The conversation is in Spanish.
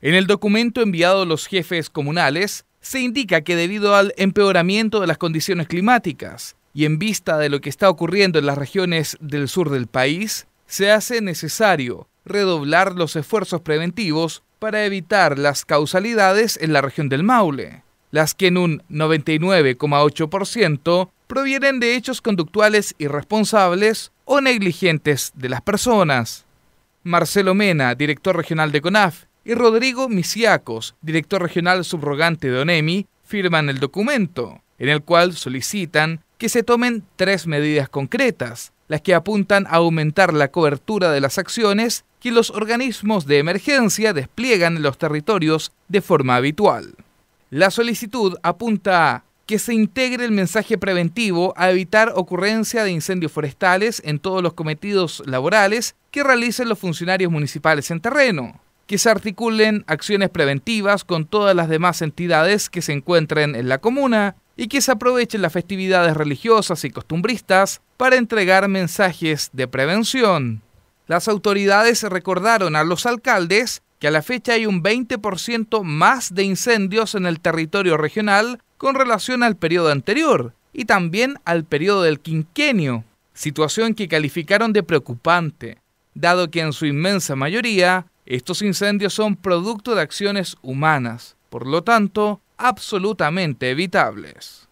En el documento enviado a los jefes comunales, se indica que debido al empeoramiento de las condiciones climáticas y en vista de lo que está ocurriendo en las regiones del sur del país, se hace necesario redoblar los esfuerzos preventivos para evitar las causalidades en la región del Maule, las que en un 99,8% provienen de hechos conductuales irresponsables o negligentes de las personas. Marcelo Mena, director regional de CONAF, y Rodrigo Misiacos, director regional subrogante de ONEMI, firman el documento, en el cual solicitan que se tomen tres medidas concretas, las que apuntan a aumentar la cobertura de las acciones que los organismos de emergencia despliegan en los territorios de forma habitual. La solicitud apunta a que se integre el mensaje preventivo a evitar ocurrencia de incendios forestales en todos los cometidos laborales que realicen los funcionarios municipales en terreno, que se articulen acciones preventivas con todas las demás entidades que se encuentren en la comuna y que se aprovechen las festividades religiosas y costumbristas para entregar mensajes de prevención. Las autoridades recordaron a los alcaldes que a la fecha hay un 20% más de incendios en el territorio regional con relación al periodo anterior y también al periodo del quinquenio, situación que calificaron de preocupante, dado que en su inmensa mayoría estos incendios son producto de acciones humanas, por lo tanto, absolutamente evitables.